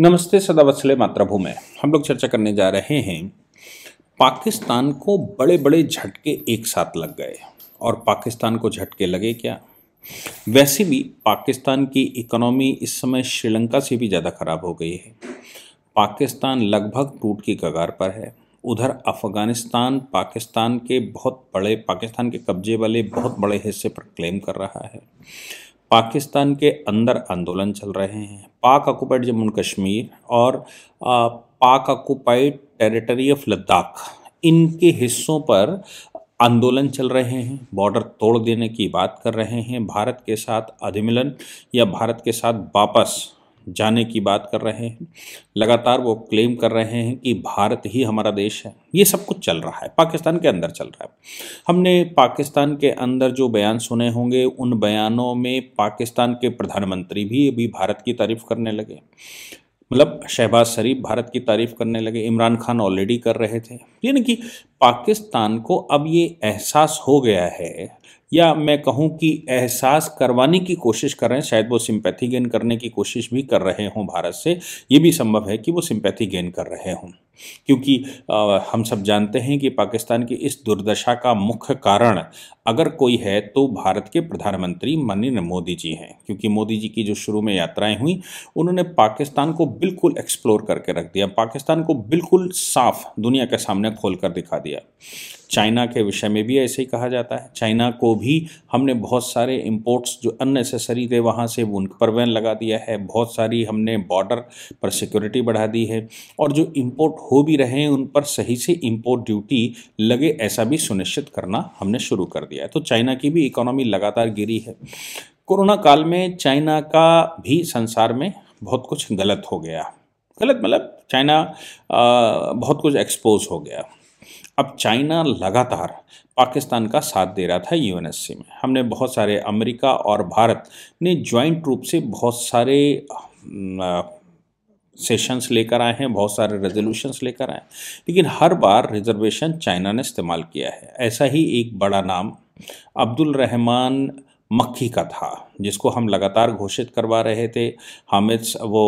नमस्ते सदा मातृभू में हम लोग चर्चा करने जा रहे हैं पाकिस्तान को बड़े बड़े झटके एक साथ लग गए और पाकिस्तान को झटके लगे क्या वैसे भी पाकिस्तान की इकोनॉमी इस समय श्रीलंका से भी ज़्यादा खराब हो गई है पाकिस्तान लगभग टूट की कगार पर है उधर अफ़गानिस्तान पाकिस्तान के बहुत बड़े पाकिस्तान के कब्जे वाले बहुत बड़े हिस्से पर क्लेम कर रहा है पाकिस्तान के अंदर आंदोलन चल रहे हैं पाक ऑक्यूपाइड जम्मू कश्मीर और पाक ऑक्यूपाइड टेरिटरी ऑफ लद्दाख इनके हिस्सों पर आंदोलन चल रहे हैं बॉर्डर तोड़ देने की बात कर रहे हैं भारत के साथ अधिमिलन या भारत के साथ वापस जाने की बात कर रहे हैं लगातार वो क्लेम कर रहे हैं कि भारत ही हमारा देश है ये सब कुछ चल रहा है पाकिस्तान के अंदर चल रहा है हमने पाकिस्तान के अंदर जो बयान सुने होंगे उन बयानों में पाकिस्तान के प्रधानमंत्री भी अभी भारत की तारीफ करने लगे मतलब शहबाज शरीफ भारत की तारीफ करने लगे इमरान खान ऑलरेडी कर रहे थे यानी कि पाकिस्तान को अब ये एहसास हो गया है या मैं कहूँ कि एहसास करवाने की कोशिश कर रहे हैं शायद वो सिंपैथी गेन करने की कोशिश भी कर रहे हों भारत से ये भी संभव है कि वो सिंपैथी गेन कर रहे हों क्योंकि आ, हम सब जानते हैं कि पाकिस्तान की इस दुर्दशा का मुख्य कारण अगर कोई है तो भारत के प्रधानमंत्री माननीय मोदी जी हैं क्योंकि मोदी जी की जो शुरू में यात्राएं हुई उन्होंने पाकिस्तान को बिल्कुल एक्सप्लोर करके रख दिया पाकिस्तान को बिल्कुल साफ दुनिया के सामने खोल कर दिखा दिया दिया चाइना के विषय में भी ऐसे ही कहा जाता है चाइना को भी हमने बहुत सारे इम्पोर्ट्स जो अननेसेसरी थे वहाँ से उन पर बैन लगा दिया है बहुत सारी हमने बॉर्डर पर सिक्योरिटी बढ़ा दी है और जो इम्पोर्ट हो भी रहे हैं उन पर सही से इम्पोर्ट ड्यूटी लगे ऐसा भी सुनिश्चित करना हमने शुरू कर दिया है तो चाइना की भी इकोनॉमी लगातार गिरी है कोरोना काल में चाइना का भी संसार में बहुत कुछ गलत हो गया गलत मतलब चाइना बहुत कुछ एक्सपोज हो गया अब चाइना लगातार पाकिस्तान का साथ दे रहा था यूएनएससी में हमने बहुत सारे अमेरिका और भारत ने ज्वाइंट रूप से बहुत सारे सेशंस लेकर आए हैं बहुत सारे रेजोल्यूशंस लेकर आए हैं लेकिन हर बार रिजर्वेशन चाइना ने इस्तेमाल किया है ऐसा ही एक बड़ा नाम अब्दुल रहमान मक्खी का था जिसको हम लगातार घोषित करवा रहे थे हामिद वो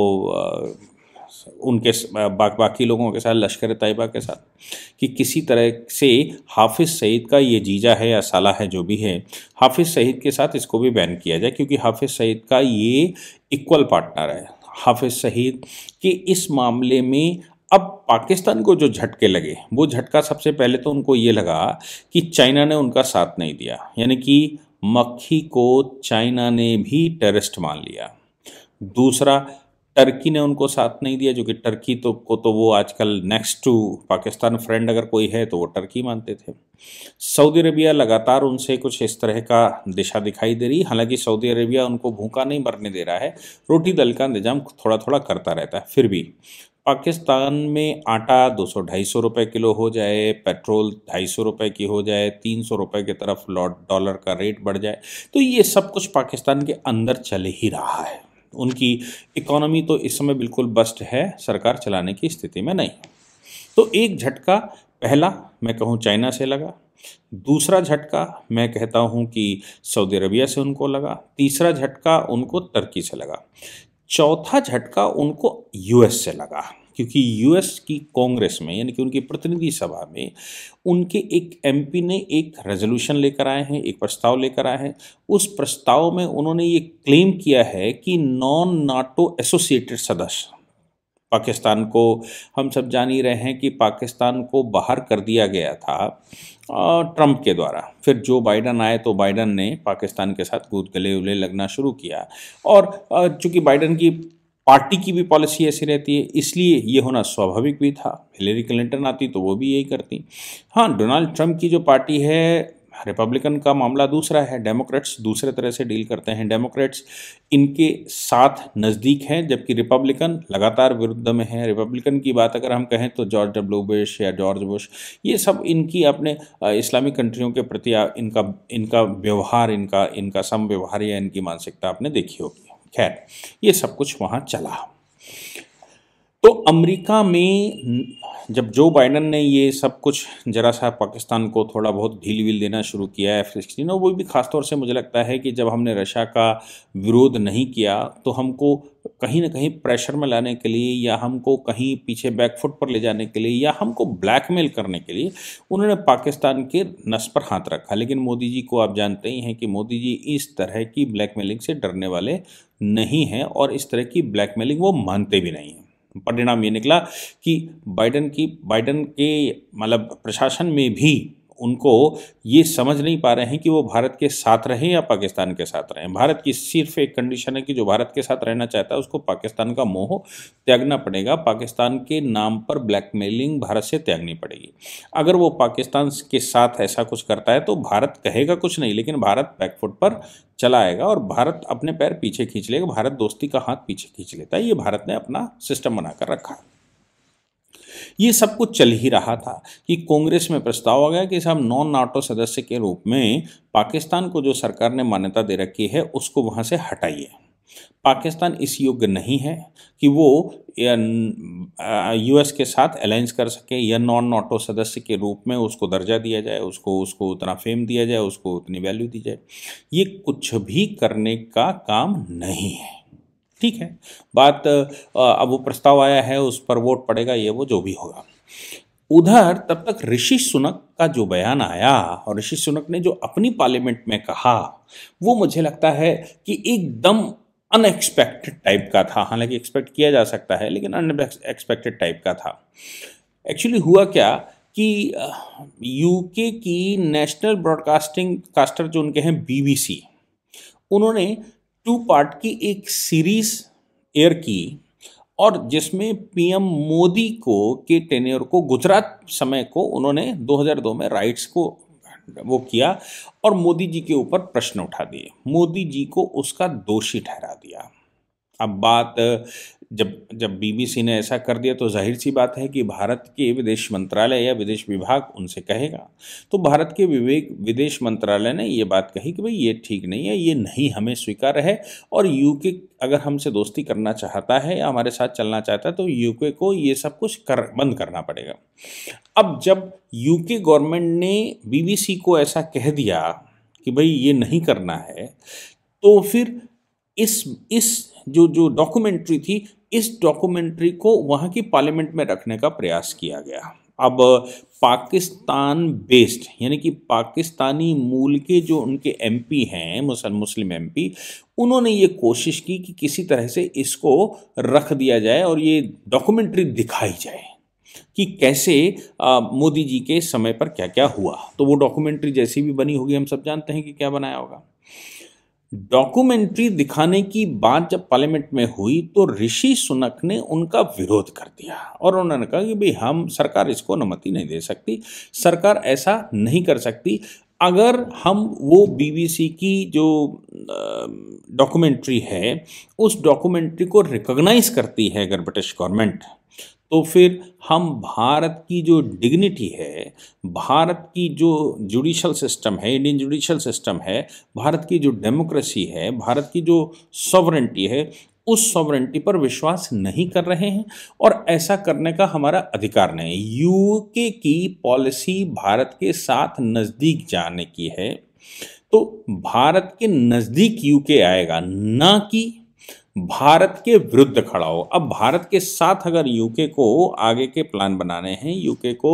उनके बाक बाकी लोगों के साथ लश्कर तयबा के साथ कि किसी तरह से हाफिज़ सईद का ये जीजा है या साला है जो भी है हाफिज़ सईद के साथ इसको भी बैन किया जाए क्योंकि हाफिज़ सईद का ये इक्वल पार्टनर है हाफिज़ सईद कि इस मामले में अब पाकिस्तान को जो झटके लगे वो झटका सबसे पहले तो उनको ये लगा कि चाइना ने उनका साथ नहीं दिया यानी कि मक्खी को चाइना ने भी टेररिस्ट मान लिया दूसरा टर्की ने उनको साथ नहीं दिया जो कि टर्की तो को तो वो आजकल नेक्स्ट टू पाकिस्तान फ्रेंड अगर कोई है तो वो टर्की मानते थे सऊदी अरबिया लगातार उनसे कुछ इस तरह का दिशा दिखाई दे रही हालांकि सऊदी अरबिया उनको भूखा नहीं मरने दे रहा है रोटी दल का इंतजाम थोड़ा थोड़ा करता रहता है फिर भी पाकिस्तान में आटा 200 250 रुपए किलो हो जाए पेट्रोल 250 रुपए की हो जाए 300 रुपए की तरफ डॉलर का रेट बढ़ जाए तो ये सब कुछ पाकिस्तान के अंदर चल ही रहा है उनकी इकोनॉमी तो इस समय बिल्कुल बस्ट है सरकार चलाने की स्थिति में नहीं तो एक झटका पहला मैं कहूँ चाइना से लगा दूसरा झटका मैं कहता हूँ कि सऊदी अरबिया से उनको लगा तीसरा झटका उनको तुर्की से लगा चौथा झटका उनको यूएस से लगा क्योंकि यूएस की कांग्रेस में यानी कि उनकी प्रतिनिधि सभा में उनके एक एमपी ने एक रेजोल्यूशन लेकर आए हैं एक प्रस्ताव लेकर आए हैं उस प्रस्ताव में उन्होंने ये क्लेम किया है कि नॉन नाटो एसोसिएटेड सदस्य पाकिस्तान को हम सब जान ही रहे हैं कि पाकिस्तान को बाहर कर दिया गया था ट्रंप के द्वारा फिर जो बाइडन आए तो बाइडन ने पाकिस्तान के साथ गूद गले उले लगना शुरू किया और चूंकि बाइडन की पार्टी की भी पॉलिसी ऐसी रहती है इसलिए ये होना स्वाभाविक भी था हिलेरी क्लिंटन आती तो वो भी यही करती हाँ डोनाल्ड ट्रंप की जो पार्टी है रिपब्लिकन का मामला दूसरा है डेमोक्रेट्स दूसरे तरह से डील करते हैं डेमोक्रेट्स इनके साथ नज़दीक हैं जबकि रिपब्लिकन लगातार विरुद्ध में हैं रिपब्लिकन की बात अगर हम कहें तो जॉर्ज डब्ल्यू बुश या जॉर्ज बुश ये सब इनकी अपने इस्लामिक कंट्रियों के प्रति इनका इनका व्यवहार इनका इनका सम व्यवहार या इनकी मानसिकता आपने देखी होगी खैर ये सब कुछ वहाँ चला तो अमेरिका में जब जो बाइडन ने ये सब कुछ जरा सा पाकिस्तान को थोड़ा बहुत ढील वील देना शुरू किया है एफ सिक्सटीन और वो भी ख़ासतौर से मुझे लगता है कि जब हमने रशिया का विरोध नहीं किया तो हमको कहीं ना कहीं प्रेशर में लाने के लिए या हमको कहीं पीछे बैकफुट पर ले जाने के लिए या हमको ब्लैकमेल करने के लिए उन्होंने पाकिस्तान के नस पर हाथ रखा लेकिन मोदी जी को आप जानते ही हैं कि मोदी जी इस तरह की ब्लैकमेलिंग से डरने वाले नहीं हैं और इस तरह की ब्लैकमेलिंग वो मानते भी नहीं हैं परिणाम ये निकला कि बाइडन की बाइडन के मतलब प्रशासन में भी उनको ये समझ नहीं पा रहे हैं कि वो भारत के साथ रहें या पाकिस्तान के साथ रहें भारत की सिर्फ एक कंडीशन है कि जो भारत के साथ रहना चाहता है उसको पाकिस्तान का मोह त्यागना पड़ेगा पाकिस्तान के नाम पर ब्लैकमेलिंग भारत से त्यागनी पड़ेगी अगर वो पाकिस्तान के साथ ऐसा कुछ करता है तो भारत कहेगा कुछ नहीं लेकिन भारत बैकफुट पर चला आएगा और भारत अपने पैर पीछे खींच लेगा भारत दोस्ती का हाथ पीछे खींच लेता है ये भारत ने अपना सिस्टम बनाकर रखा है ये सब कुछ चल ही रहा था कि कांग्रेस में प्रस्ताव आ गया कि साहब नॉन नाटो सदस्य के रूप में पाकिस्तान को जो सरकार ने मान्यता दे रखी है उसको वहाँ से हटाइए पाकिस्तान इस योग्य नहीं है कि वो यूएस के साथ अलायंस कर सके या नॉन नाटो सदस्य के रूप में उसको दर्जा दिया जाए उसको उसको उतना फेम दिया जाए उसको उतनी वैल्यू दी जाए ये कुछ भी करने का काम नहीं है ठीक है बात अब वो प्रस्ताव आया है उस पर वोट पड़ेगा ये वो जो भी होगा उधर तब तक ऋषि सुनक का जो बयान आया और ऋषि सुनक ने जो अपनी पार्लियामेंट में कहा वो मुझे लगता है कि एकदम अनएक्सपेक्टेड टाइप का था हालांकि एक्सपेक्ट किया जा सकता है लेकिन अनएक्सपेक्टेड टाइप का था एक्चुअली हुआ क्या कि यूके की नेशनल ब्रॉडकास्टिंग कास्टर जो उनके हैं बीबीसी उन्होंने टू पार्ट की एक सीरीज एयर की और जिसमें पीएम मोदी को के टेन्योर को गुजरात समय को उन्होंने 2002 में राइट्स को वो किया और मोदी जी के ऊपर प्रश्न उठा दिए मोदी जी को उसका दोषी ठहरा दिया अब बात जब जब बीबीसी ने ऐसा कर दिया तो जाहिर सी बात है कि भारत के विदेश मंत्रालय या विदेश विभाग उनसे कहेगा तो भारत के विवेक विदेश मंत्रालय ने ये बात कही कि भाई ये ठीक नहीं है ये नहीं हमें स्वीकार है और यूके अगर हमसे दोस्ती करना चाहता है या हमारे साथ चलना चाहता है तो यूके को ये सब कुछ कर बंद करना पड़ेगा अब जब यूके गवर्नमेंट ने बीबीसी को ऐसा कह दिया कि भाई ये नहीं करना है तो फिर इस इस जो जो डॉक्यूमेंट्री थी इस डॉक्यूमेंट्री को वहाँ की पार्लियामेंट में रखने का प्रयास किया गया अब पाकिस्तान बेस्ड यानी कि पाकिस्तानी मूल के जो उनके एमपी हैं मुसल मुस्लिम एमपी उन्होंने ये कोशिश की कि किसी तरह से इसको रख दिया जाए और ये डॉक्यूमेंट्री दिखाई जाए कि कैसे मोदी जी के समय पर क्या क्या हुआ तो वो डॉक्यूमेंट्री जैसी भी बनी होगी हम सब जानते हैं कि क्या बनाया होगा डॉक्यूमेंट्री दिखाने की बात जब पार्लियामेंट में हुई तो ऋषि सुनक ने उनका विरोध कर दिया और उन्होंने कहा कि भाई हम सरकार इसको अनुमति नहीं दे सकती सरकार ऐसा नहीं कर सकती अगर हम वो बीबीसी की जो डॉक्यूमेंट्री है उस डॉक्यूमेंट्री को रिकॉग्नाइज करती है अगर ब्रिटिश गवर्नमेंट तो फिर हम भारत की जो डिग्निटी है भारत की जो जुडिशल सिस्टम है इंडियन जुडिशल सिस्टम है भारत की जो डेमोक्रेसी है भारत की जो सॉवरेंटी है उस सॉवरेंटी पर विश्वास नहीं कर रहे हैं और ऐसा करने का हमारा अधिकार नहीं यूके की पॉलिसी भारत के साथ नज़दीक जाने की है तो भारत के नज़दीक यूके आएगा ना कि भारत के विरुद्ध खड़ा हो अब भारत के साथ अगर यूके को आगे के प्लान बनाने हैं यूके को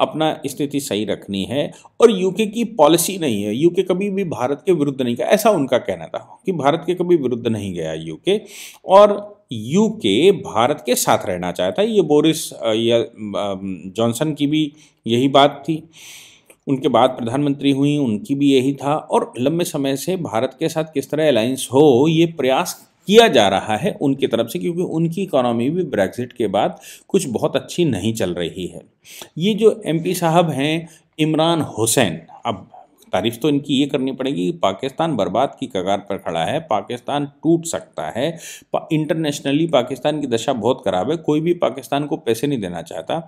अपना स्थिति सही रखनी है और यूके की पॉलिसी नहीं है यूके कभी भी भारत के विरुद्ध नहीं गया ऐसा उनका कहना था कि भारत के कभी विरुद्ध नहीं गया यूके और यूके भारत के साथ रहना चाहता है ये बोरिस या जॉनसन की भी यही बात थी उनके बाद प्रधानमंत्री हुई उनकी भी यही था और लंबे समय से भारत के साथ किस तरह अलायंस हो ये प्रयास किया जा रहा है उनकी तरफ से क्योंकि उनकी इकोनॉमी भी ब्रेग्जिट के बाद कुछ बहुत अच्छी नहीं चल रही है ये जो एमपी साहब हैं इमरान हुसैन अब तारीफ तो इनकी ये करनी पड़ेगी कि पाकिस्तान बर्बाद की कगार पर खड़ा है पाकिस्तान टूट सकता है पा, इंटरनेशनली पाकिस्तान की दशा बहुत खराब है कोई भी पाकिस्तान को पैसे नहीं देना चाहता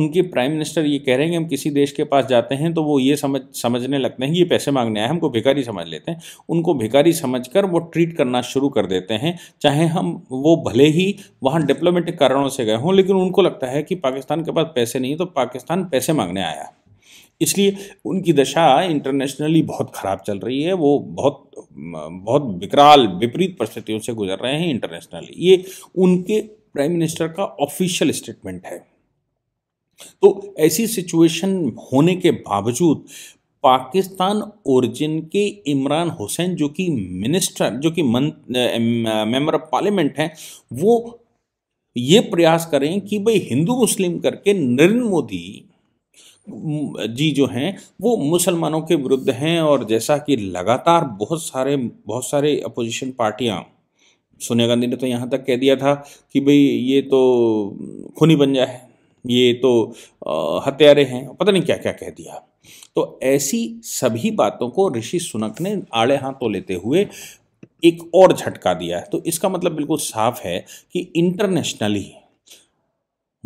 उनके प्राइम मिनिस्टर ये कह रहे हैं कि हम किसी देश के पास जाते हैं तो वो ये समझ समझने लगते हैं कि ये पैसे मांगने आए हमको भिखारी समझ लेते हैं उनको भिखारी समझ कर वो ट्रीट करना शुरू कर देते हैं चाहे हम वो भले ही वहाँ डिप्लोमेटिक कारणों से गए हों लेकिन उनको लगता है कि पाकिस्तान के पास पैसे नहीं तो पाकिस्तान पैसे मांगने आया इसलिए उनकी दशा इंटरनेशनली बहुत ख़राब चल रही है वो बहुत बहुत विकराल विपरीत परिस्थितियों से गुजर रहे हैं इंटरनेशनली ये उनके प्राइम मिनिस्टर का ऑफिशियल स्टेटमेंट है तो ऐसी सिचुएशन होने के बावजूद पाकिस्तान ओरिजिन के इमरान हुसैन जो कि मिनिस्टर जो कि मेंबर ऑफ पार्लियामेंट हैं वो ये प्रयास करें कि भाई हिंदू मुस्लिम करके नरेंद्र मोदी जी जो हैं वो मुसलमानों के विरुद्ध हैं और जैसा कि लगातार बहुत सारे बहुत सारे अपोजिशन पार्टियां सोनिया गांधी ने तो यहाँ तक कह दिया था कि भाई ये तो खूनी बन जाए ये तो हत्यारे हैं पता नहीं क्या क्या कह दिया तो ऐसी सभी बातों को ऋषि सुनक ने आड़े हाथों लेते हुए एक और झटका दिया है तो इसका मतलब बिल्कुल साफ है कि इंटरनेशनली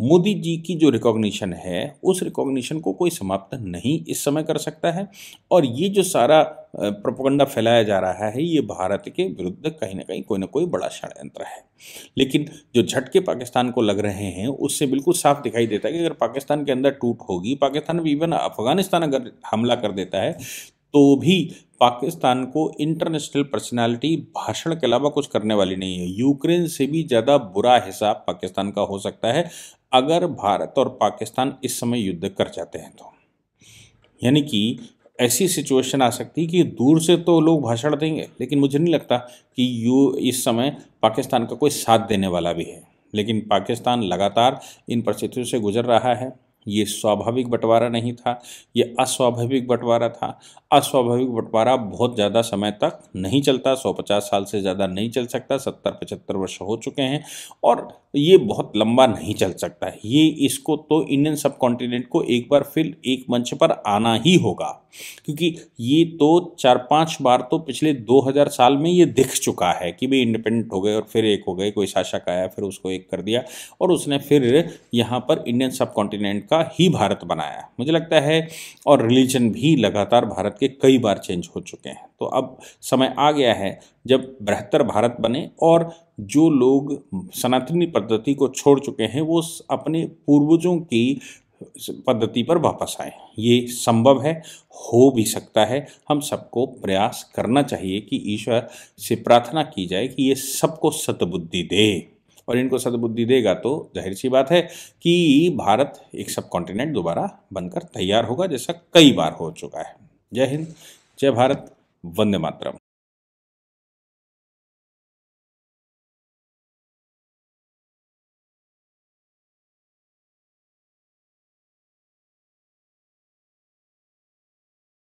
मोदी जी की जो रिकॉग्निशन है उस रिकॉग्निशन को कोई समाप्त नहीं इस समय कर सकता है और ये जो सारा प्रपगंडा फैलाया जा रहा है ये भारत के विरुद्ध कहीं ना कहीं कोई ना कोई बड़ा षड्यंत्र है लेकिन जो झटके पाकिस्तान को लग रहे हैं उससे बिल्कुल साफ दिखाई देता है कि अगर पाकिस्तान के अंदर टूट होगी पाकिस्तान भी इवन अफगानिस्तान अगर हमला कर देता है तो भी पाकिस्तान को इंटरनेशनल पर्सनालिटी भाषण के अलावा कुछ करने वाली नहीं है यूक्रेन से भी ज़्यादा बुरा हिसाब पाकिस्तान का हो सकता है अगर भारत और पाकिस्तान इस समय युद्ध कर जाते हैं तो यानी कि ऐसी सिचुएशन आ सकती है कि दूर से तो लोग भाषण देंगे लेकिन मुझे नहीं लगता कि यू इस समय पाकिस्तान का कोई साथ देने वाला भी है लेकिन पाकिस्तान लगातार इन परिस्थितियों से गुजर रहा है ये स्वाभाविक बंटवारा नहीं था ये अस्वाभाविक बंटवारा था अस्वाभाविक बंटवारा बहुत ज़्यादा समय तक नहीं चलता 150 साल से ज़्यादा नहीं चल सकता 70 पचहत्तर वर्ष हो चुके हैं और ये बहुत लंबा नहीं चल सकता ये इसको तो इंडियन सब कॉन्टिनेंट को एक बार फिर एक मंच पर आना ही होगा क्योंकि ये तो चार पाँच बार तो पिछले दो साल में ये दिख चुका है कि भाई इंडिपेंडेंट हो गए और फिर एक हो गए कोई शासक आया फिर उसको एक कर दिया और उसने फिर यहाँ पर इंडियन सब कॉन्टिनेंट का ही भारत बनाया मुझे लगता है और रिलीजन भी लगातार भारत के कई बार चेंज हो चुके हैं तो अब समय आ गया है जब बेहतर भारत बने और जो लोग सनातनी पद्धति को छोड़ चुके हैं वो अपने पूर्वजों की पद्धति पर वापस आए ये संभव है हो भी सकता है हम सबको प्रयास करना चाहिए कि ईश्वर से प्रार्थना की जाए कि ये सबको सतबुद्धि दे और इनको सदबुद्धि देगा तो जाहिर सी बात है कि भारत एक सब कॉन्टिनेंट दोबारा बनकर तैयार होगा जैसा कई बार हो चुका है जय हिंद जय भारत वंदे मातरम